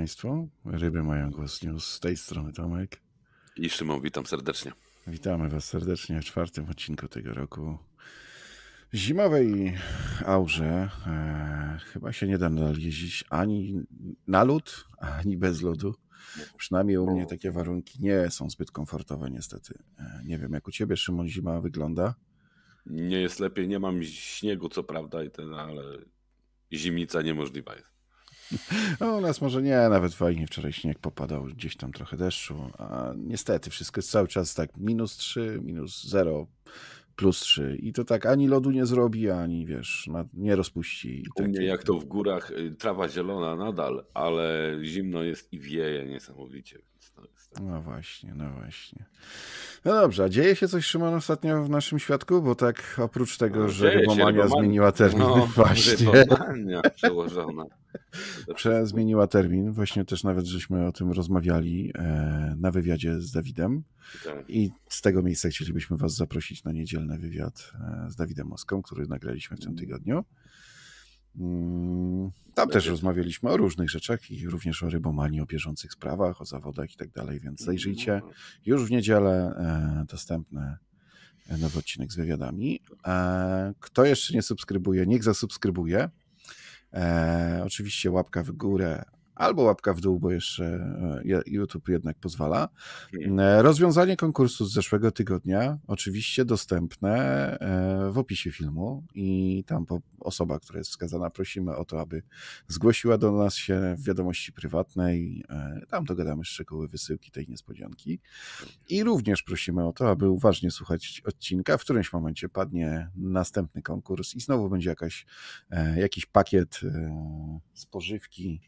Państwo. Ryby mają głos news. Z tej strony Tomek. I Szymon, witam serdecznie. Witamy Was serdecznie w czwartym odcinku tego roku. Zimowej aurze e, chyba się nie da nadal jeździć ani na lód, ani bez lodu. Przynajmniej u mnie takie warunki nie są zbyt komfortowe, niestety. E, nie wiem, jak u Ciebie, Szymon, zima wygląda? Nie jest lepiej, nie mam śniegu, co prawda, i ten, ale zimnica niemożliwa jest. No, u nas może nie, nawet fajnie wczoraj śnieg popadał, gdzieś tam trochę deszczu, a niestety wszystko jest cały czas tak minus 3, minus 0, plus 3 i to tak ani lodu nie zrobi, ani wiesz, nie rozpuści. U tak mnie jak to w górach y, trawa zielona nadal, ale zimno jest i wieje niesamowicie. Tak. No właśnie, no właśnie. No dobrze, a dzieje się coś, Szymon, ostatnio w naszym świadku? Bo tak oprócz tego, no, że rybomania, rybomania zmieniła termin, no, właśnie. Rybomania przełożona. Prze termin. Właśnie też nawet żeśmy o tym rozmawiali e, na wywiadzie z Dawidem. Tak. I z tego miejsca chcielibyśmy Was zaprosić na niedzielny wywiad e, z Dawidem Moską, który nagraliśmy w tym mm. tygodniu. Mm, tam też rozmawialiśmy o różnych rzeczach i również o rybomanii, o bieżących sprawach, o zawodach i tak dalej, więc zajrzyjcie. Mm. Już w niedzielę e, dostępne nowy odcinek z wywiadami. Kto jeszcze nie subskrybuje, niech zasubskrybuje. E, oczywiście łapka w górę, albo łapka w dół, bo jeszcze e, YouTube jednak pozwala. Mhm. E, rozwiązanie konkursu z zeszłego tygodnia, oczywiście dostępne e, w opisie filmu i tam osoba, która jest wskazana, prosimy o to, aby zgłosiła do nas się w wiadomości prywatnej. Tam dogadamy szczegóły wysyłki tej niespodzianki. I również prosimy o to, aby uważnie słuchać odcinka. W którymś momencie padnie następny konkurs i znowu będzie jakaś, jakiś pakiet spożywki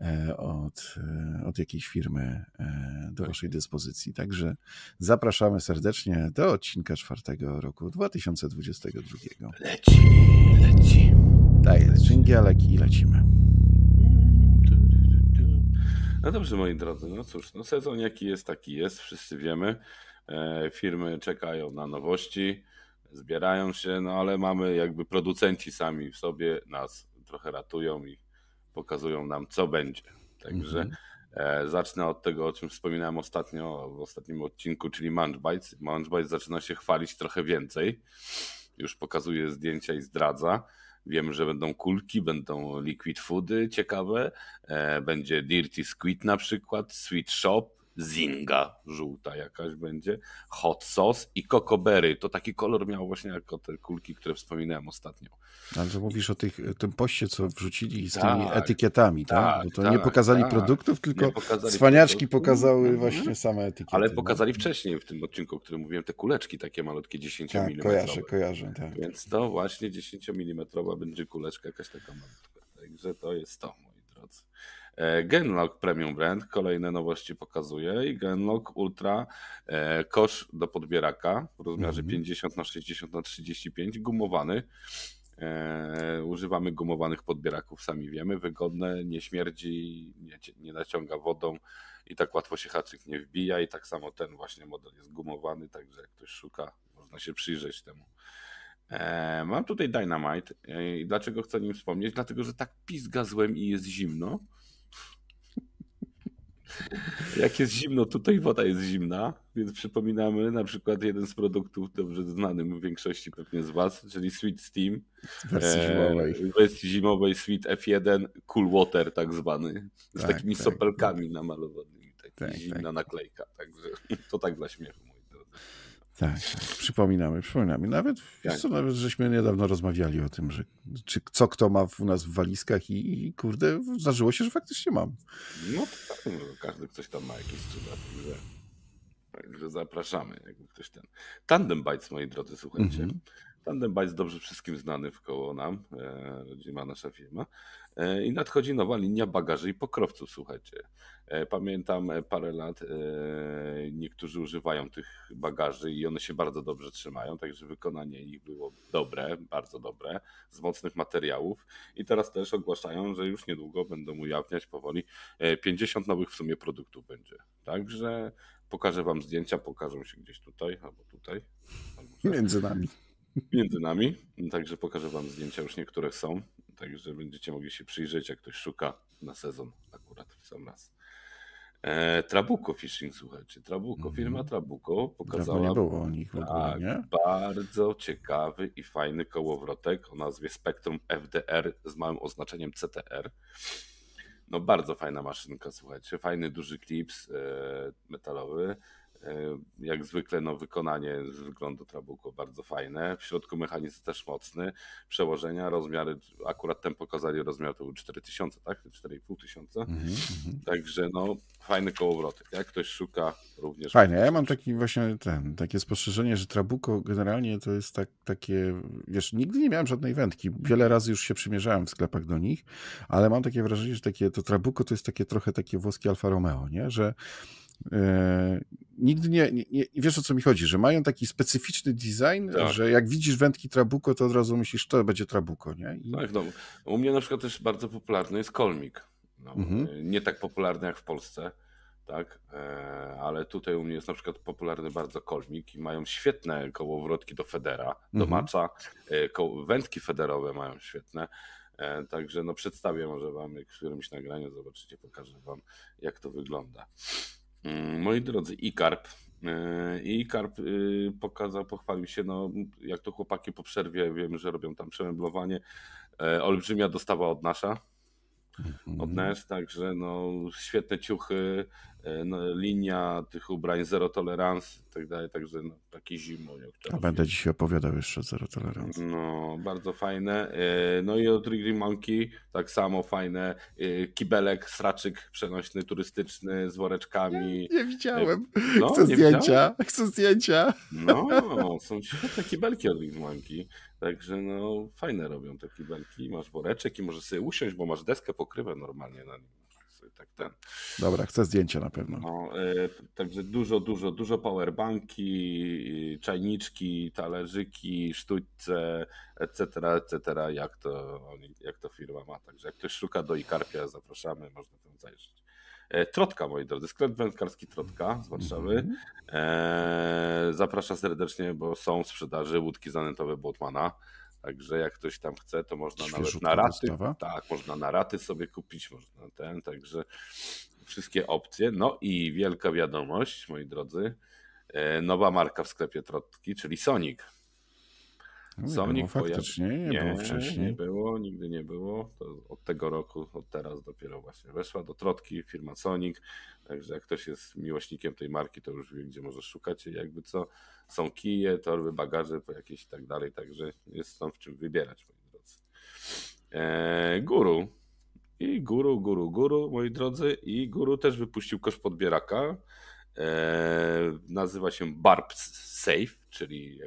E, od, e, od jakiejś firmy e, do tak. Waszej dyspozycji. Także zapraszamy serdecznie do odcinka czwartego roku 2022. Leci, leci. Daję dżingielek i lecimy. No dobrze, moi drodzy, no cóż, no sezon jaki jest, taki jest, wszyscy wiemy. Firmy czekają na nowości, zbierają się, no ale mamy jakby producenci sami w sobie nas trochę ratują i pokazują nam, co będzie. Także mm-hmm. zacznę od tego, o czym wspominałem ostatnio w ostatnim odcinku, czyli Munchbites. Munchbites zaczyna się chwalić trochę więcej. Już pokazuje zdjęcia i zdradza. Wiemy, że będą kulki, będą liquid foody ciekawe, e, będzie Dirty Squid na przykład, Sweet Shop, zinga żółta jakaś będzie, hot sauce i kokobery. To taki kolor miał właśnie jako te kulki, które wspominałem ostatnio. Ale to mówisz o tych, tym poście, co wrzucili z tak, tymi etykietami, tak? tak? Bo to tak, nie pokazali tak. produktów, tylko nie pokazali cwaniaczki pokazały mhm. właśnie same etykiety. Ale no. pokazali no. wcześniej w tym odcinku, o którym mówiłem, te kuleczki takie malutkie 10 tak, mm. kojarzę, kojarzę, tak. Więc to właśnie 10 mm będzie kuleczka jakaś taka malutka. Także to jest to, moi drodzy. E, Genlock Premium Brand kolejne nowości pokazuje i Genlock Ultra e, kosz do podbieraka w rozmiarze 50 mhm. na 60 na 35 gumowany. E, używamy gumowanych podbieraków, sami wiemy, wygodne, nie śmierdzi, nie, nie naciąga wodą i tak łatwo się haczyk nie wbija i tak samo ten właśnie model jest gumowany, także jak ktoś szuka, można się przyjrzeć temu. mam tutaj Dynamite i dlaczego chcę nim wspomnieć? Dlatego, że tak pizga złem i jest zimno, jak jest zimno, tutaj woda jest zimna, więc przypominamy na przykład jeden z produktów dobrze znanym większości pewnie z Was, czyli Sweet Steam. W wersji e, zimowej. W wersji zimowej Sweet F1 Cool Water tak zwany, z tak, takimi tak, sopelkami tak. namalowanymi, tak, tak zimna tak. naklejka, także to tak dla śmiechu. Tak, tak, przypominamy, przypominamy. Nawet, tak. co, nawet żeśmy niedawno rozmawiali o tym, że czy, co kto ma u nas w walizkach i, i kurde, zdarzyło się, że faktycznie mam. No tak, no, każdy ktoś tam ma jakieś cuda, także, także zapraszamy, jakby ktoś ten. Tandem Bites, moi drodzy, słuchajcie. Mm -hmm. Tandem jest dobrze wszystkim znany w koło nam, rodzina e, rodzima nasza firma. E, I nadchodzi nowa linia bagaży i pokrowców, słuchajcie. E, pamiętam parę lat, niektórzy używają tych bagaży i one się bardzo dobrze trzymają, także wykonanie ich było dobre, bardzo dobre, z mocnych materiałów. I teraz też ogłaszają, że już niedługo będą ujawniać powoli 50 nowych w sumie produktów będzie. Także pokażę Wam zdjęcia, pokażą się gdzieś tutaj albo tutaj. Albo Między nami między nami. Także pokażę Wam zdjęcia, już niektóre są. Także będziecie mogli się przyjrzeć, jak ktoś szuka na sezon akurat w sam raz. E, Fishing, słuchajcie. Trabuco, mhm. firma Trabuco pokazała. nie było o nich w ogóle, tak, nie? Bardzo ciekawy i fajny kołowrotek o nazwie Spectrum FDR z małym oznaczeniem CTR. No bardzo fajna maszynka, słuchajcie. Fajny duży klips e, metalowy. E, jak zwykle no, wykonanie z wyglądu trabuku bardzo fajne. W środku mechanizm też mocny. Przełożenia, rozmiary, akurat ten pokazali rozmiar to był 4000, tak? 4500. Mhm, mhm, Także no, fajny kołowrotek. Jak ktoś szuka również... fajne, ja mam taki właśnie ten, takie spostrzeżenie, że trabuko generalnie to jest tak, takie, wiesz, nigdy nie miałem żadnej wędki. Wiele razy już się przymierzałem w sklepach do nich, ale mam takie wrażenie, że takie, to trabuko to jest takie trochę takie włoskie Alfa Romeo, nie? Że E, nigdy nie, nie, nie, wiesz o co mi chodzi, że mają taki specyficzny design, tak. że jak widzisz wędki Trabuco, to od razu myślisz, to będzie Trabuco, nie? I... Tak, no. U mnie na przykład też bardzo popularny jest kolmik. No, mhm. E, nie tak popularny jak w Polsce, tak? E, ale tutaj u mnie jest na przykład popularny bardzo kolmik i mają świetne kołowrotki do Federa, do mhm. macza. Wędki federowe mają świetne. Także no przedstawię może wam jak w którymś nagraniu, zobaczycie, pokażę wam jak to wygląda. Mm, moi drodzy, i IKARP e, y, pokazał, pochwalił się, no jak to chłopaki po przerwie, wiem, że robią tam przemeblowanie. E, olbrzymia dostawa od nasza. Mhm. Od NES, także no, świetne ciuchy, E, no, linia tych ubrań zero tolerancji i tak dalej, także no, taki zimno. A będę dzisiaj opowiadał jeszcze zero tolerancji. No, bardzo fajne. E, no i od Rigri Monkey tak samo fajne. E, kibelek, straczyk przenośny, turystyczny z woreczkami. Nie, nie widziałem. No, Chcę nie zdjęcia. Widziałem? Chcę zdjęcia. No, są świetne kibelki od Rigri Monkey. Także no, fajne robią te kibelki. Masz woreczek i możesz sobie usiąść, bo masz deskę pokrywę normalnie na nim tak ten. Dobra, chcę zdjęcia na pewno. No, y, także dużo, dużo, dużo powerbanki, czajniczki, talerzyki, sztućce, etc., etc., jak to, jak to firma ma. Także jak ktoś szuka do Ikarpia, zapraszamy, można tam zajrzeć. E, trotka, moi drodzy, sklep wędkarski Trotka z Warszawy. Mhm. E, zapraszam serdecznie, bo są w sprzedaży łódki zanętowe Botmana. Także jak ktoś tam chce, to można nawet na raty. Dostawa. Tak, można na raty sobie kupić, można ten, także wszystkie opcje. No i wielka wiadomość, moi drodzy, e, nowa marka w sklepie Trotki, czyli Sonic. No Somnik było, pojawi... faktycznie nie, nie, było wcześniej. Nie było, nigdy nie było. To od tego roku, od teraz dopiero właśnie weszła do trotki firma Sonic. Także jak ktoś jest miłośnikiem tej marki, to już wie, gdzie może szukać. Jakby co, są kije, torby, bagaże po jakieś i tak dalej. Także jest tam w czym wybierać, moi drodzy. Eee, guru. I guru, guru, guru, moi drodzy. I guru też wypuścił kosz podbieraka. Eee, nazywa się Barb Safe, czyli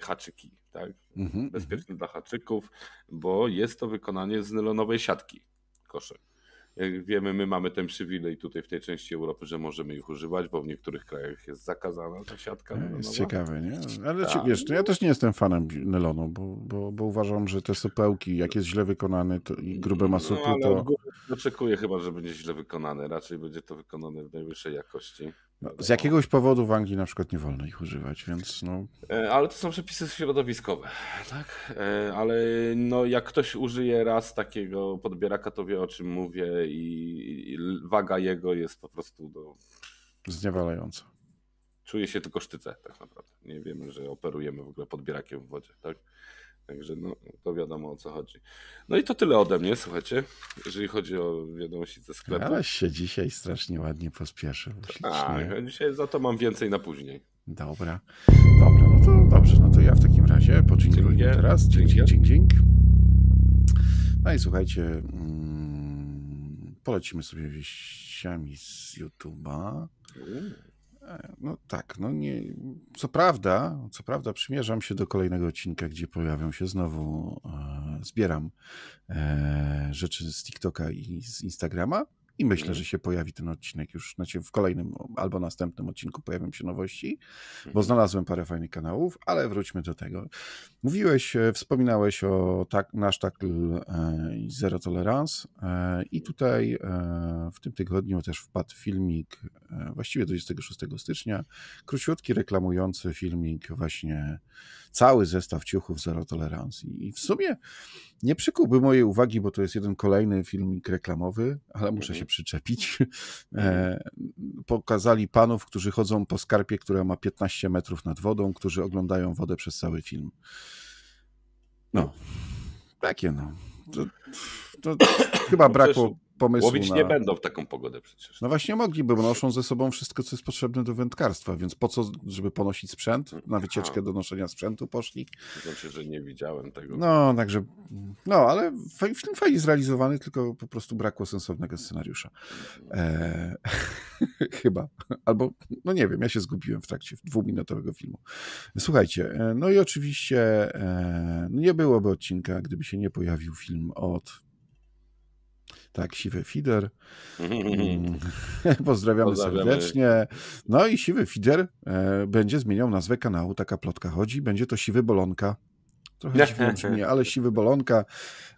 haczyki, tak? Mhm, mhm. Bezpieczne dla haczyków, bo jest to wykonanie z nylonowej siatki koszy. Jak wiemy, my mamy ten przywilej tutaj w tej części Europy, że możemy ich używać, bo w niektórych krajach jest zakazana ta siatka. Hmm, nylonowa. Jest ciekawe, nie? Ale tak. ci, wiesz, no ja też nie jestem fanem nylonu, bo, bo, bo uważam, że te supełki, jak jest źle wykonany to, i grube masówki, no, to... Oczekuję chyba, że będzie źle wykonane. Raczej będzie to wykonane w najwyższej jakości. No, z jakiegoś powodu w Anglii na przykład nie wolno ich używać, więc no... E, ale to są przepisy środowiskowe, tak? E, ale no, jak ktoś użyje raz takiego podbieraka, to wie o czym mówię i waga jego jest po prostu do... No, Zniewalająca. Czuje się tylko sztyce tak naprawdę. Nie wiemy, że operujemy w ogóle podbierakiem w wodzie, tak? Także no, to wiadomo o co chodzi. No i to tyle ode mnie, słuchajcie, jeżeli chodzi o wiadomości ze sklepu. Ale się dzisiaj strasznie ładnie pospieszył. Tak, dzisiaj za to mam więcej na później. Dobra, dobra, no to dobrze, no to ja w takim razie po teraz. dzięki. Dzięki. dzień, No i słuchajcie, mm, polecimy sobie wieściami z YouTube'a. Mm. No tak, no nie. Co prawda, co prawda przymierzam się do kolejnego odcinka, gdzie pojawią się znowu, e, zbieram e, rzeczy z TikToka i z Instagrama. I myślę, mhm. że się pojawi ten odcinek już znaczy w kolejnym albo następnym odcinku pojawią się nowości, bo mhm. znalazłem parę fajnych kanałów, ale wróćmy do tego. Mówiłeś, e, wspominałeś o tak, nasz takl e, Zero Tolerance i tutaj e, w tym tygodniu też wpadł filmik, właściwie 26 stycznia, króciutki reklamujący filmik właśnie cały zestaw ciuchów Zero Tolerancji. I w sumie nie przykułby mojej uwagi, bo to jest jeden kolejny filmik reklamowy, ale muszę mhm. się przyczepić. E, mhm. pokazali panów, którzy chodzą po skarpie, która ma 15 metrów nad wodą, którzy oglądają wodę przez cały film. No, takie no. To, to, to no chyba brakło pomysłu. Łowić na... nie będą w taką pogodę przecież. No właśnie mogliby, bo noszą ze sobą wszystko, co jest potrzebne do wędkarstwa, więc po co, żeby ponosić sprzęt? Na wycieczkę do noszenia sprzętu poszli. Znaczy, że nie widziałem tego. No, także, no, ale film fajnie zrealizowany, tylko po prostu brakło sensownego scenariusza. E... Chyba. Albo, no nie wiem, ja się zgubiłem w trakcie dwuminutowego filmu. Słuchajcie, e, no i oczywiście e... nie byłoby odcinka, gdyby się nie pojawił film od tak, siwy Fider. Mm, pozdrawiamy, serdecznie. No i siwy Fider e, będzie zmieniał nazwę kanału, taka plotka chodzi. Będzie to siwy Bolonka. Trochę dziwnie brzmi, ale siwy Bolonka.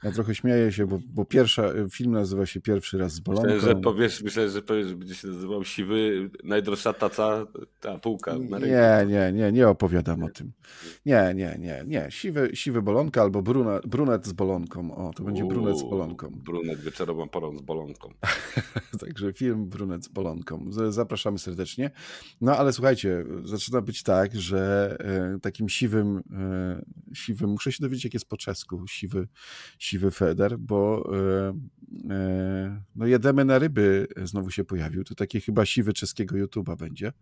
Ja trochę śmieję się, bo, bo pierwsza, film nazywa się Pierwszy raz z Bolonką. Myślę, że powiesz, myślę, że powiesz, że będzie się nazywał Siwy, najdroższa taca, ta półka na rynku. Nie, nie, nie, nie opowiadam nie. o tym. Nie, nie, nie, nie. Siwy, siwy Bolonka albo bruna, brunet z Bolonką. O, to będzie Uuu, brunet z Bolonką. Brunet wieczorową porą z Bolonką. Także film Brunet z Bolonką. Zapraszamy serdecznie. No ale słuchajcie, zaczyna być tak, że e, takim siwym, e, siwym Muszę się dowiedzieć, jak jest po czesku siwy, siwy Feder, bo e, e no jedemy na ryby znowu się pojawił. To takie chyba siwy czeskiego YouTube'a będzie.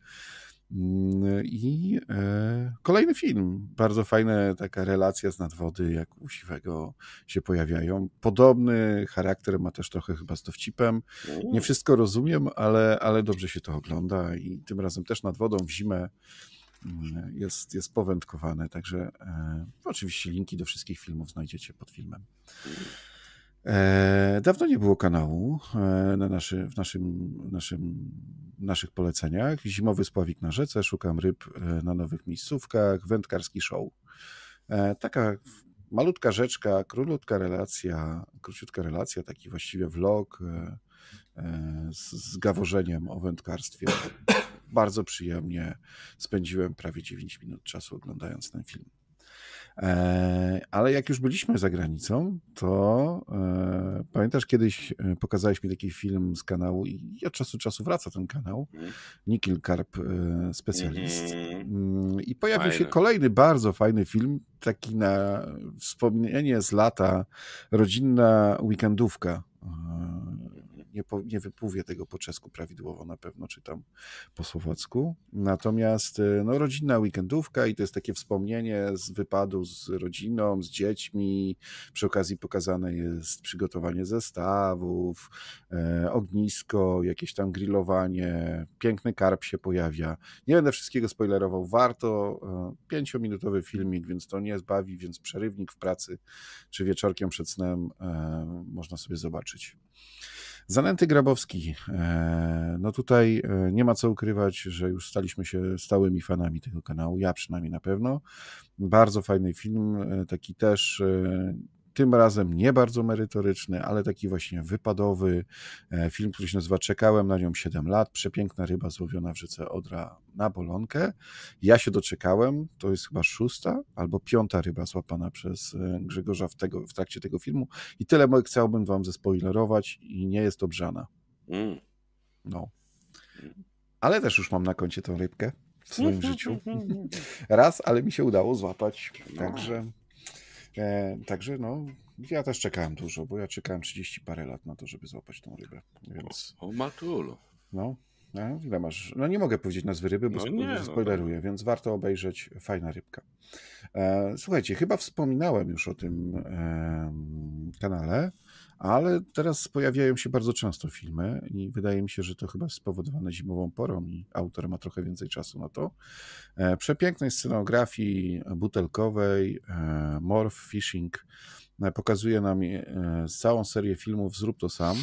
Mm, I e, kolejny film. Bardzo fajna taka relacja z nadwody, jak u siwego się pojawiają. Podobny charakter ma też trochę chyba z dowcipem. Nie mm. wszystko rozumiem, ale, ale dobrze się to ogląda i tym razem też nad wodą w zimę E, jest, jest powędkowane. Także e, oczywiście linki do wszystkich filmów znajdziecie pod filmem. E, dawno nie było kanału e, na naszy, w naszym, naszym, naszych poleceniach. Zimowy spławik na rzece, szukam ryb e, na nowych miejscówkach, wędkarski show. E, taka malutka rzeczka, królutka relacja, króciutka relacja, taki właściwie vlog z, z gaworzeniem o wędkarstwie bardzo przyjemnie spędziłem prawie 9 minut czasu oglądając ten film. E, ale jak już byliśmy za granicą, to e, pamiętasz, kiedyś e, pokazałeś mi taki film z kanału i od czasu do czasu wraca ten kanał, mhm. Nikil Karp, specjalist. Mhm. Mm, I pojawił fajny. się kolejny bardzo fajny film, taki na wspomnienie z lata, rodzinna weekendówka nie, po, nie wypówię tego po czesku prawidłowo na pewno, czytam po słowacku. Natomiast y, no, rodzinna weekendówka i to jest takie wspomnienie z wypadu z rodziną, z dziećmi. Przy okazji pokazane jest przygotowanie zestawów, e, ognisko, jakieś tam grillowanie, piękny karp się pojawia. Nie będę wszystkiego spoilerował, warto. E, pięciominutowy filmik, więc to nie zbawi, więc przerywnik w pracy czy wieczorkiem przed snem e, można sobie zobaczyć. Zanęty Grabowski. E, no tutaj e, nie ma co ukrywać, że już staliśmy się stałymi fanami tego kanału, ja przynajmniej na pewno. Bardzo fajny film, e, taki też tym razem nie bardzo merytoryczny, ale taki właśnie wypadowy e, film, który się nazywa Czekałem na nią 7 lat. Przepiękna ryba złowiona w rzece Odra na Bolonkę. Ja się doczekałem, to jest chyba szósta albo piąta ryba złapana przez e, Grzegorza w, tego, w trakcie tego filmu i tyle chciałbym wam zespoilerować i nie jest to brzana. Mm. No. Ale też już mam na koncie tą rybkę w swoim życiu. Raz, ale mi się udało złapać, no. także... E, także no, ja też czekałem dużo, bo ja czekałem 30 parę lat na to, żeby złapać tą rybę. Więc... O, o matulu. No, no, ile masz? No nie mogę powiedzieć nazwy ryby, bo no nie, no spoileruję, no. więc warto obejrzeć. Fajna rybka. E, słuchajcie, chyba wspominałem już o tym e, kanale ale teraz pojawiają się bardzo często filmy i wydaje mi się, że to chyba spowodowane zimową porą i autor ma trochę więcej czasu na to. E, przepięknej scenografii butelkowej, e, morph, fishing, e, pokazuje nam całą serię filmów Zrób to sam,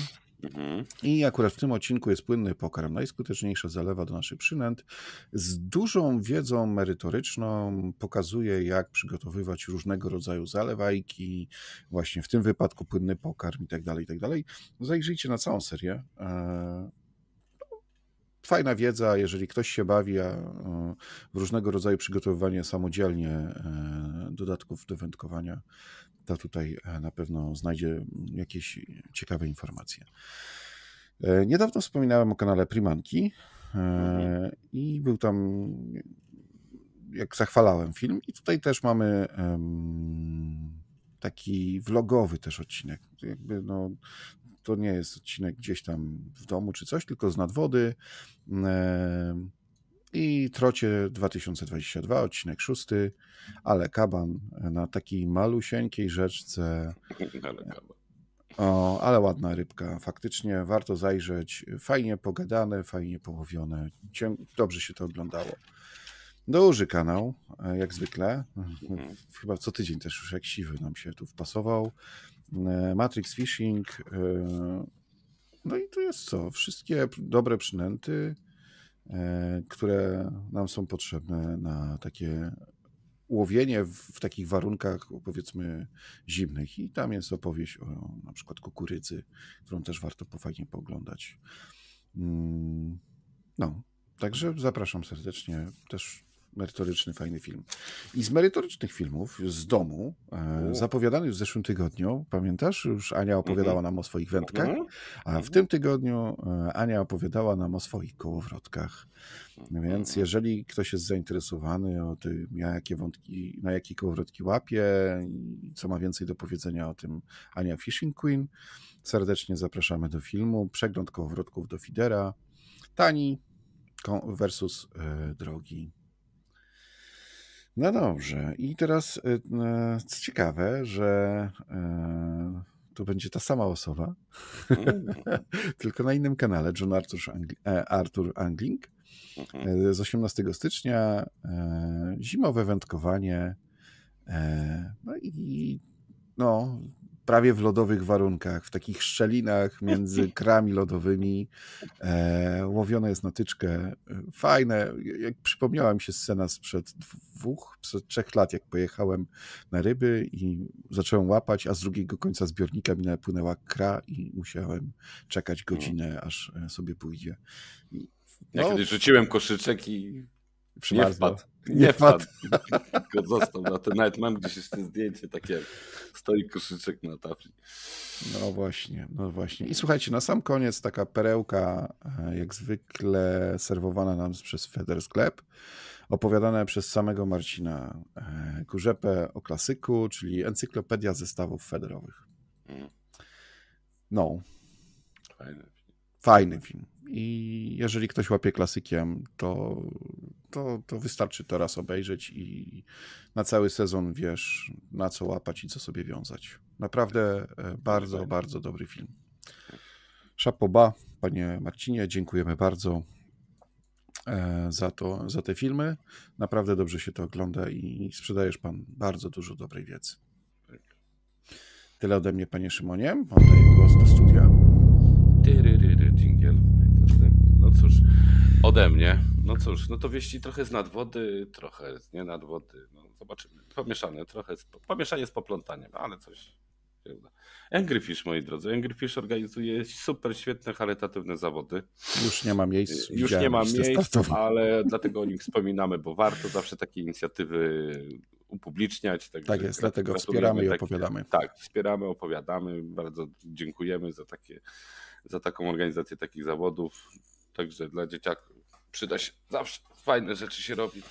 Mhm. I akurat w tym odcinku jest płynny pokarm, najskuteczniejsza zalewa do naszych przynęt. Z dużą wiedzą merytoryczną pokazuje, jak przygotowywać różnego rodzaju zalewajki, właśnie w tym wypadku płynny pokarm i tak dalej, i tak dalej. Zajrzyjcie na całą serię. E, fajna wiedza, jeżeli ktoś się bawi a, w różnego rodzaju przygotowywanie samodzielnie e, dodatków do wędkowania, to tutaj e, na pewno znajdzie jakieś ciekawe informacje. E, niedawno wspominałem o kanale Primanki mhm. i był tam, jak zachwalałem film, i tutaj też mamy taki vlogowy też odcinek. Jakby no, to nie jest odcinek gdzieś tam w domu czy coś, tylko z nadwody. E, I trocie 2022, odcinek szósty, ale kaban na takiej malusieńkiej rzeczce. Ale O, ale ładna rybka, faktycznie warto zajrzeć. Fajnie pogadane, fajnie połowione. Dobrze się to oglądało. Duży kanał, e, jak zwykle. Mhm. Chyba co tydzień też już jak siwy nam się tu wpasował. E, Matrix Phishing. E, no i tu jest co? Wszystkie dobre przynęty, e, które nam są potrzebne na takie łowienie w, w, takich warunkach, powiedzmy, zimnych. I tam jest opowieść o na przykład kukurydzy, którą też warto fajnie poglądać. Mm, no, także zapraszam serdecznie. Też merytoryczny, fajny film. I z merytorycznych filmów, z domu, e, zapowiadanych w zeszłym tygodniu, pamiętasz? Już Ania opowiadała mhm. nam o swoich wędkach, mhm. a w tym tygodniu e, Ania opowiadała nam o swoich kołowrotkach. Mhm. Więc jeżeli ktoś jest zainteresowany o tym, na jakie wątki, na jakie kołowrotki łapie co ma więcej do powiedzenia o tym Ania Fishing Queen, serdecznie zapraszamy do filmu. Przegląd kołowrotków do Fidera. Tani versus e, drogi. No dobrze. I teraz y, co ciekawe, że y, to będzie ta sama osoba, mm. tylko na innym kanale, John Arthur, Angli e, Arthur Angling mhm. e, z 18 stycznia, e, zimowe wędkowanie, no i no, prawie w lodowych warunkach, w takich szczelinach między krami lodowymi. E, łowione jest natyczkę. Fajne. Jak przypomniała mi się scena sprzed dwóch, sprzed trzech lat, jak pojechałem na ryby i zacząłem łapać, a z drugiego końca zbiornika mi napłynęła kra i musiałem czekać no. godzinę, aż e, sobie pójdzie. No, ja kiedyś rzuciłem koszyczek i nie wpadł. Nie wpadł. Go został na ten. Nawet mam gdzieś jeszcze zdjęcie takie. Stoi koszyczek na tafli. No właśnie, no właśnie. I słuchajcie, na sam koniec taka perełka, e, jak zwykle serwowana nam przez Feder Sklep, opowiadane przez samego Marcina e, Kurzepę o klasyku, czyli encyklopedia zestawów federowych. Mm. No. Fajny film. Fajny film. I jeżeli ktoś łapie klasykiem, to, to, to wystarczy obejrzeć i na cały sezon wiesz, na co łapać i co sobie wiązać. Naprawdę e, bardzo, bardzo dobry film. Szapoba, panie Marcinie, dziękujemy bardzo e, za, to, za te filmy. Naprawdę dobrze się to ogląda i sprzedajesz pan bardzo dużo dobrej wiedzy. Tyle ode mnie, panie Szymonie. Oddaję głos do studia. Tyryryry, no cóż, ode mnie. No cóż, no to wieści trochę z nadwody, trochę z nie nadwody. No zobaczymy. Pomieszane, trochę. Z, pomieszanie z poplątaniem, no ale coś się Angry Fish, moi drodzy. Angry Fish organizuje super świetne, charytatywne zawody. Już nie ma miejsc. Y, już nie ma miejsc, ale dlatego o nich wspominamy, bo warto zawsze takie inicjatywy upubliczniać. tak jest, dlatego wspieramy i opowiadamy. tak, wspieramy, opowiadamy. Bardzo dziękujemy za, takie, za taką organizację takich zawodów. Także dla dzieciaków przyda się zawsze. Fajne rzeczy się robi.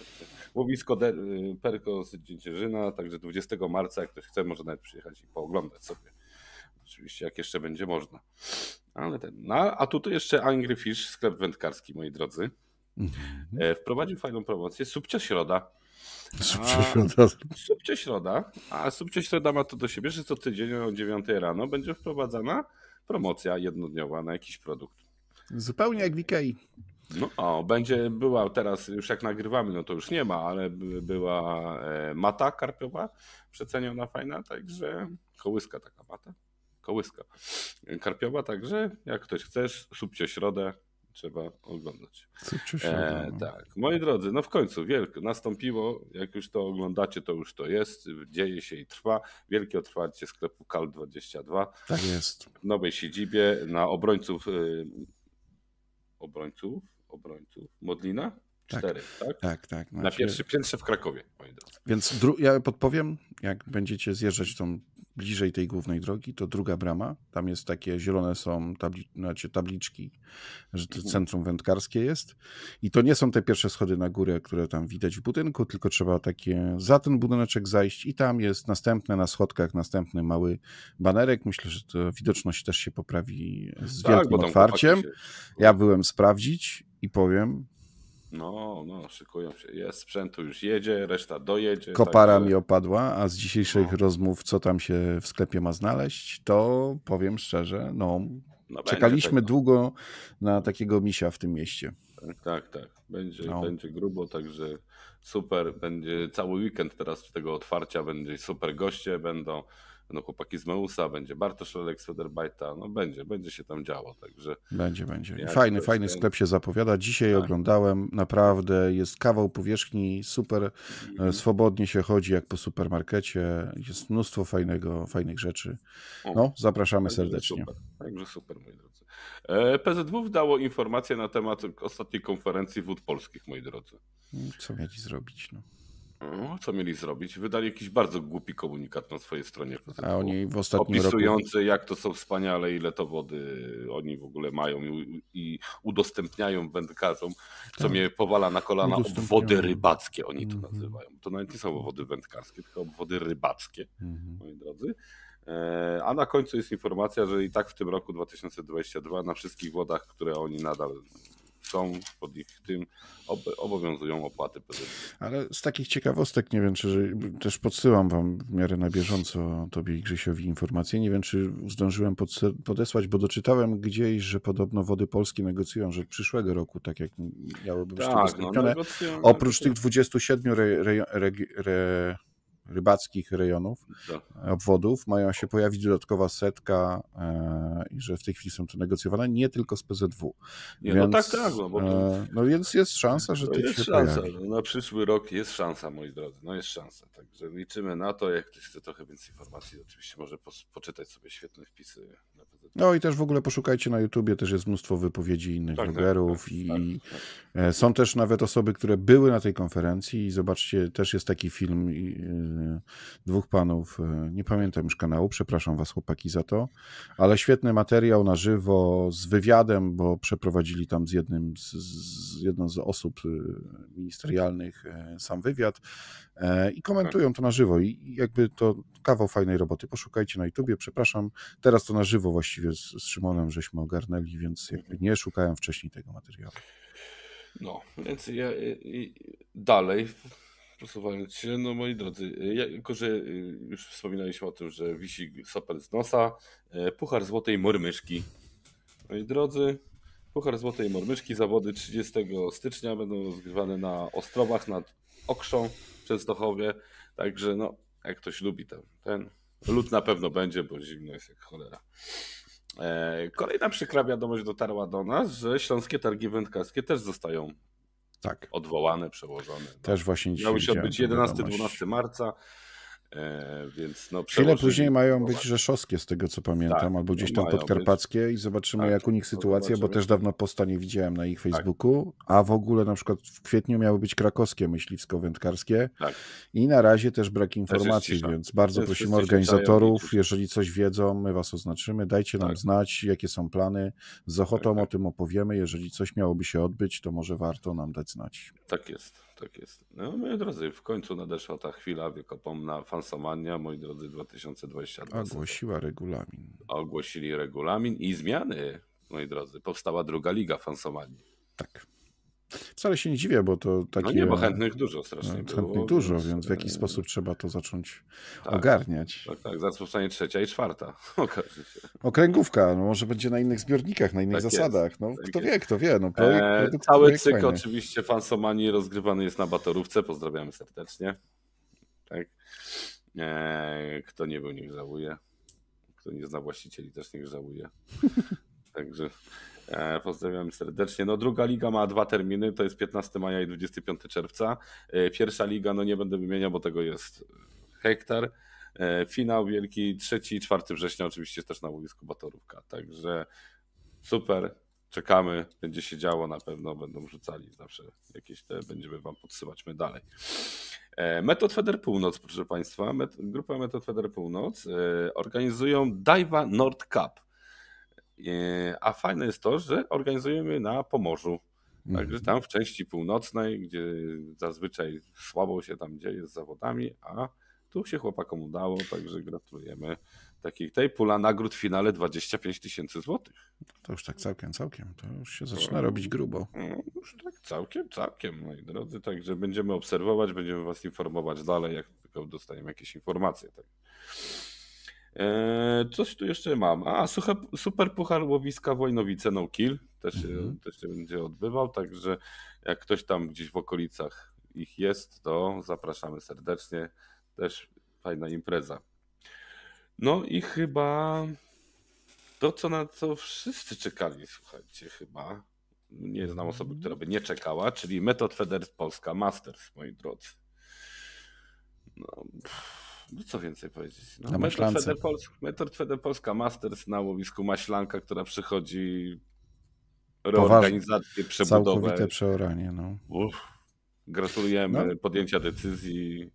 Łowisko y, Perko z Dzięcierzyna, także 20 marca, jak ktoś chce, może nawet przyjechać i pooglądać sobie. Oczywiście, jak jeszcze będzie można. Ale ten. No, a tutaj jeszcze Angry Fish, sklep wędkarski, moi drodzy. Mhm. E, wprowadził fajną promocję. Subcia środa. Subcia środa. Subcia środa. A subcia środa ma to do siebie, że co tydzień o 9 rano będzie wprowadzana promocja jednodniowa na jakiś produkt. Zupełnie jak w Ikei. No, o, będzie była teraz, już jak nagrywamy, no to już nie ma, ale była e, mata karpiowa przeceniona, fajna, także kołyska taka mata, kołyska karpiowa, także jak ktoś chcesz, subcie środę, trzeba oglądać. Subcie e, środę. E, tak, moi drodzy, no w końcu wielko nastąpiło, jak już to oglądacie, to już to jest, dzieje się i trwa, wielkie otwarcie sklepu KAL22. Tak jest. W nowej siedzibie na obrońców... Y, obrońców, obrońców, Modlina? Tak. cztery, tak? Tak, tak. tak na pierwsze, znaczy- pierwszy piętrze w Krakowie, Więc ja podpowiem, jak będziecie zjeżdżać tą bliżej tej głównej drogi, to druga brama. Tam jest takie, zielone są tabli znaczy tabliczki, że to mhm. centrum wędkarskie jest. I to nie są te pierwsze schody na górę, które tam widać w budynku, tylko trzeba takie za ten budyneczek zajść i tam jest następne na schodkach, następny mały banerek. Myślę, że to widoczność też się poprawi z tak, wielkim otwarciem. Ja byłem sprawdzić i powiem, no, no, szykują się. Jest, sprzętu już jedzie, reszta dojedzie. Tak Kopara tak, że... mi opadła, a z dzisiejszych no. rozmów, co tam się w sklepie ma znaleźć, to powiem szczerze, no, no czekaliśmy długo na takiego misia w tym mieście. Tak, tak, tak. Będzie, no. będzie grubo, także super. Będzie cały weekend teraz tego otwarcia, będzie super goście będą będą no, chłopaki z Meusa, będzie Bartosz Olek z Federbajta, no będzie, będzie się tam działo, także... Będzie, będzie. Fajny, fajny sklep się zapowiada. Dzisiaj tak. oglądałem, naprawdę jest kawał powierzchni, super, e, mhm. swobodnie się chodzi jak po supermarkecie, jest mnóstwo fajnego, fajnych rzeczy. No, zapraszamy także serdecznie. Super. Także super, moi drodzy. E, PZW dało informację na temat ostatniej konferencji wód polskich, moi drodzy. Co mieli zrobić, no. No, co mieli zrobić? Wydali jakiś bardzo głupi komunikat na swojej stronie. A oni w ostatnim opisujący, roku... jak to są wspaniale, ile to wody oni w ogóle mają i, i udostępniają wędkarzom, co tak. mnie powala na kolana, obwody rybackie oni to mhm. nazywają. To nawet nie są obwody wędkarskie, tylko obwody rybackie, mhm. moi drodzy. E, a na końcu jest informacja, że i tak w tym roku 2022 na wszystkich wodach, które oni nadal są pod ich tym, obowiązują opłaty PZU. Ale z takich ciekawostek, nie wiem, czy też podsyłam wam w miarę na bieżąco tobie i Grzesiowi informacje, nie wiem, czy zdążyłem podesłać, bo doczytałem gdzieś, że podobno Wody Polskie negocjują, że przyszłego roku, tak jak miałoby być tak, to no, Oprócz tych 27 re, re, re, re rybackich rejonów, obwodów, mają się pojawić dodatkowa setka e, i że w tej chwili są to negocjowane nie tylko z PZW. Nie, no więc, no tak, tak. No, bo to, e, no więc jest szansa, że to jest się szansa. No na przyszły rok jest szansa, moi drodzy, no jest szansa. Także liczymy na to, jak ktoś chce trochę więcej informacji, oczywiście może poczytać sobie świetne wpisy na PZW. No i też w ogóle poszukajcie na YouTubie, też jest mnóstwo wypowiedzi innych tak, tak blogerów tak, tak, i tak. e, są też nawet osoby, które były na tej konferencji i zobaczcie, też jest taki film e, dwóch panów, e, nie pamiętam już kanału, przepraszam was chłopaki za to, ale świetny materiał na żywo z wywiadem, bo przeprowadzili tam z jednym z, z jedną z osób ministerialnych sam wywiad E, i komentują to na żywo. I jakby to kawał fajnej roboty. Poszukajcie na YouTubie, przepraszam. Teraz to na żywo właściwie z, z Szymonem żeśmy ogarnęli, więc jakby nie szukałem wcześniej tego materiału. No, więc ja e, e, dalej posuwając się, no moi drodzy, jako że już wspominaliśmy o tym, że wisi sopel z nosa, puchar złotej mormyszki. Moi drodzy, puchar złotej mormyszki, zawody 30 stycznia będą rozgrywane na Ostrowach nad okrzą w Częstochowie, także no, jak ktoś lubi ten, ten lód na pewno będzie, bo zimno jest jak cholera. E, kolejna przykra wiadomość dotarła do nas, że śląskie targi wędkarskie też zostają tak. odwołane, przełożone. Też właśnie dzisiaj. Miały się odbyć 11-12 marca. E, więc no, Chwilę później mają być rzeszowskie, z tego co pamiętam, tak, albo gdzieś tam podkarpackie i zobaczymy, tak, jak u nich no sytuacja, zobaczymy. bo też dawno posta nie widziałem na ich tak. Facebooku. Tak. A w ogóle na przykład w kwietniu miały być krakowskie myśliwsko-wędkarskie tak. i na razie też brak informacji, więc bardzo też prosimy organizatorów, jeżeli coś wiedzą, my was oznaczymy, dajcie nam tak. znać, jakie są plany. Z ochotą o tym opowiemy. Jeżeli coś miałoby się odbyć, to może warto nam dać znać. Tak jest tak jest. No, moi drodzy, w końcu nadeszła ta chwila wiekopomna fansomania, moi drodzy, 2022. Ogłosiła regulamin. Ogłosili regulamin i zmiany, moi drodzy. Powstała druga liga fansomanii. Tak. Wcale się nie dziwię, bo to no takie... No nie, bo chętnych dużo strasznie no, Chętnych dużo, więc, więc w e, jakiś sposób trzeba to zacząć tak, ogarniać. Tak, tak, zaraz powstanie trzecia i czwarta. Okręgówka, no może będzie na innych zbiornikach, na innych tak zasadach. Jest, no, tak kto jest. wie, kto wie. No, projekt, eee, produkt, cały projekt cykl fajny. oczywiście Fansomanii rozgrywany jest na Batorówce, pozdrawiamy serdecznie. Tak. Eee, kto nie był, niech żałuje. Kto nie zna właścicieli, też niech żałuje. Także... E, pozdrawiam serdecznie. No druga liga ma dwa terminy, to jest 15 maja i 25 czerwca. E, pierwsza liga, no nie będę wymieniał, bo tego jest hektar. E, finał wielki 3 i 4 września oczywiście też na łowisku Batorówka. Także super, czekamy, będzie się działo na pewno, będą rzucali zawsze jakieś te, będziemy Wam podsyłać my dalej. Metod Feder Północ, proszę Państwa, met, grupa Metod Feder Północ organizują Dajwa Nord Cup. E, a fajne jest to, że organizujemy na Pomorzu. Także mhm. tam w części północnej, gdzie zazwyczaj słabo się tam dzieje z zawodami, a tu się chłopakom udało, także gratulujemy takiej tej pula nagród w finale 25 tysięcy złotych. To już tak całkiem, całkiem, to już się zaczyna to, robić grubo. No, już tak całkiem, całkiem, moi drodzy, także będziemy obserwować, będziemy was informować dalej, jak tylko dostaniemy jakieś informacje. Tak. Eee, coś tu jeszcze mam. A, suche, super puchar łowiska Wojnowice No Kill też, mhm. też się będzie odbywał, także jak ktoś tam gdzieś w okolicach ich jest, to zapraszamy serdecznie. Też fajna impreza. No i chyba to, co na co wszyscy czekali, słuchajcie, chyba. Nie znam osoby, mhm. która by nie czekała, czyli Metod Feders Polska Masters, moi drodzy. No, pff. No co więcej powiedzieć? No, na maślance. Metor Twede Polska Masters na łowisku Maślanka, która przychodzi reorganizację, Poważne, przebudowę. Całkowite przeoranie, no. gratulujemy no. podjęcia decyzji.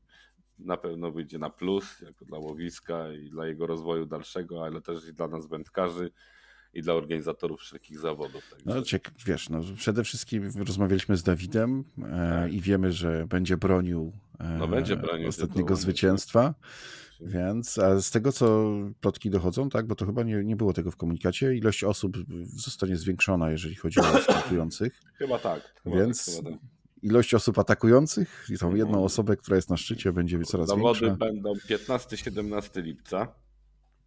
Na pewno wyjdzie na plus, jako dla łowiska i dla jego rozwoju dalszego, ale też i dla nas wędkarzy i dla organizatorów wszelkich zawodów. Także. No ciek, wiesz, no, przede wszystkim rozmawialiśmy z Dawidem e, tak. i wiemy, że będzie bronił, e, no, będzie bronił ostatniego tytułu, zwycięstwa. Więc a z tego, co plotki dochodzą, tak, bo to chyba nie, nie było tego w komunikacie, ilość osób zostanie zwiększona, jeżeli chodzi o startujących. chyba tak. Chyba tak, więc tak, chyba ilość osób atakujących i tą no. jedną osobę, która jest na szczycie, będzie coraz Zawody większa. Zawody będą 15-17 lipca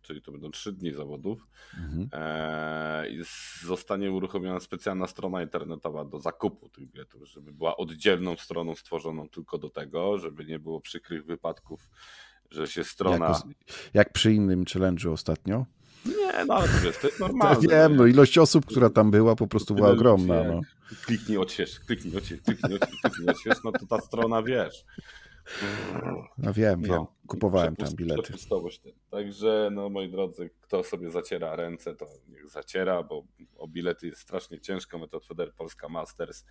czyli to będą trzy dni zawodów. Mhm. E, zostanie uruchomiona specjalna strona internetowa do zakupu tych biletów, żeby była oddzielną stroną stworzoną tylko do tego, żeby nie było przykrych wypadków, że się strona. Jak, jak przy innym challenge'u ostatnio? Nie, no ale to jest, to jest normalne. Ja wiem, no ilość osób, która tam była, po prostu była ogromna. No. Kliknij odśwież, kliknij odśwież, kliknij odśwież, kliknij odśwież, no to ta strona, wiesz, no wiem, no, wiem. kupowałem tam bilety. Także, no moi drodzy, kto sobie zaciera ręce, to niech zaciera, bo o bilety jest strasznie ciężko. Metod Feder Polska Masters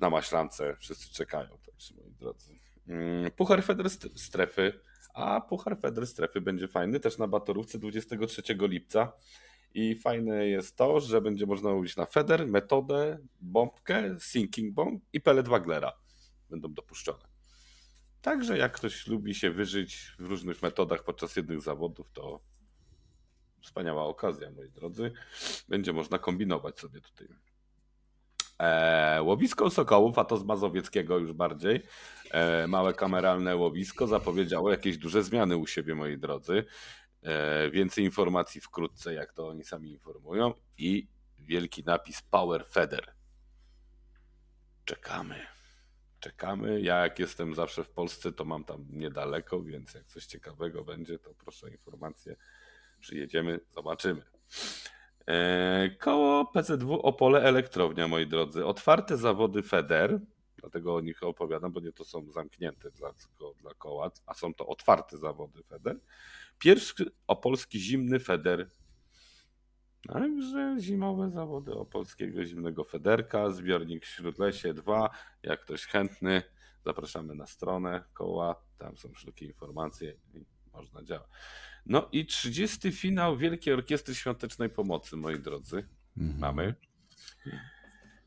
na maślance wszyscy czekają, także moi drodzy. Mm, Puchar Feder Strefy, a Puchar Feder Strefy będzie fajny też na Batorówce 23 lipca. I fajne jest to, że będzie można mówić na Feder, metodę, bombkę, sinking bomb i Pele Waglera będą dopuszczone. Także jak ktoś lubi się wyżyć w różnych metodach podczas jednych zawodów, to wspaniała okazja, moi drodzy. Będzie można kombinować sobie tutaj. Eee, łowisko Sokołów, a to z Mazowieckiego już bardziej, eee, małe kameralne łowisko zapowiedziało jakieś duże zmiany u siebie, moi drodzy. Eee, więcej informacji wkrótce, jak to oni sami informują. I wielki napis Power Feder. Czekamy czekamy. Ja jak jestem zawsze w Polsce, to mam tam niedaleko, więc jak coś ciekawego będzie, to proszę informację. Przyjedziemy, zobaczymy. E, koło PZW Opole Elektrownia, moi drodzy. Otwarte zawody FEDER, dlatego o nich opowiadam, bo nie to są zamknięte dla, dla koła, a są to otwarte zawody FEDER. Pierwszy opolski zimny FEDER Także zimowe zawody opolskiego zimnego federka, zbiornik Śródlesie 2. Jak ktoś chętny, zapraszamy na stronę koła. Tam są wszelkie informacje i można działać. No i 30 finał Wielkiej Orkiestry Świątecznej Pomocy, moi drodzy. Mhm. Mamy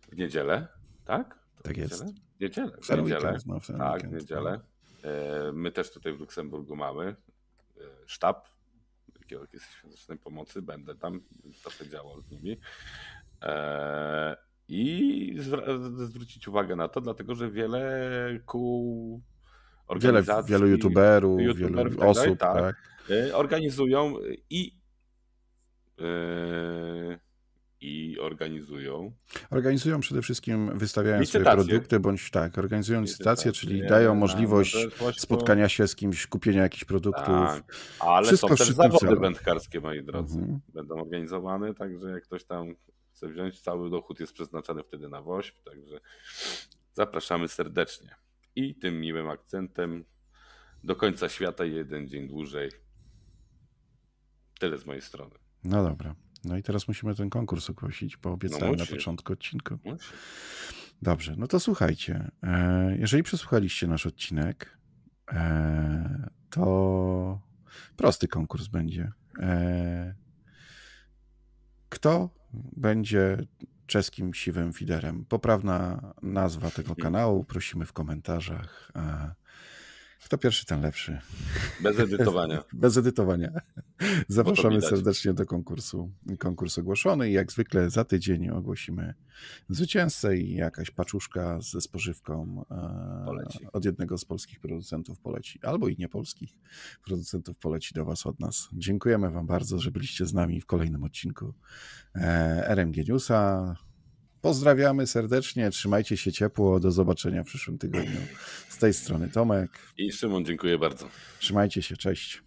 w niedzielę, tak? To tak niedzielę? jest. Niedzielę. W niedzielę. tak, w niedzielę. E, my też tutaj w Luksemburgu mamy e, sztab Wielkiej Świątecznej Pomocy, będę tam, zawsze działał z nimi. E, I zwrócić uwagę na to, dlatego że wiele kół wiele wielu, youtuberów, wielu tak osób tak, tak. E, organizują i yy, i organizują. Organizują przede wszystkim, wystawiają licytacje. swoje produkty, bądź tak, organizują licytacje, czyli nie, dają no, możliwość właśnie... spotkania się z kimś, kupienia jakichś produktów. Tak, ale Wszystko są też zawody celu. wędkarskie, moi drodzy, mhm. będą organizowane, także jak ktoś tam chce wziąć, cały dochód jest przeznaczony wtedy na WOŚP, także zapraszamy serdecznie. I tym miłym akcentem do końca świata jeden dzień dłużej. Tyle z mojej strony. No dobra. No i teraz musimy ten konkurs ogłosić, bo obiecałem no na początku odcinku. Dobrze, no to słuchajcie. E, jeżeli przesłuchaliście nasz odcinek, e, to prosty konkurs będzie. E, kto będzie czeskim siwym fiderem? Poprawna nazwa tego kanału, prosimy w komentarzach. Kto pierwszy, ten lepszy. Bez edytowania. Bez edytowania. Zapraszamy serdecznie do konkursu. Konkurs ogłoszony i jak zwykle za tydzień ogłosimy zwycięzcę i jakaś paczuszka ze spożywką e, poleci. od jednego z polskich producentów poleci, albo i nie polskich producentów poleci do Was od nas. Dziękujemy Wam bardzo, że byliście z nami w kolejnym odcinku e, RMG Newsa. Pozdrawiamy serdecznie, trzymajcie się ciepło, do zobaczenia w przyszłym tygodniu. Z tej strony Tomek. I Szymon, dziękuję bardzo. Trzymajcie się, cześć.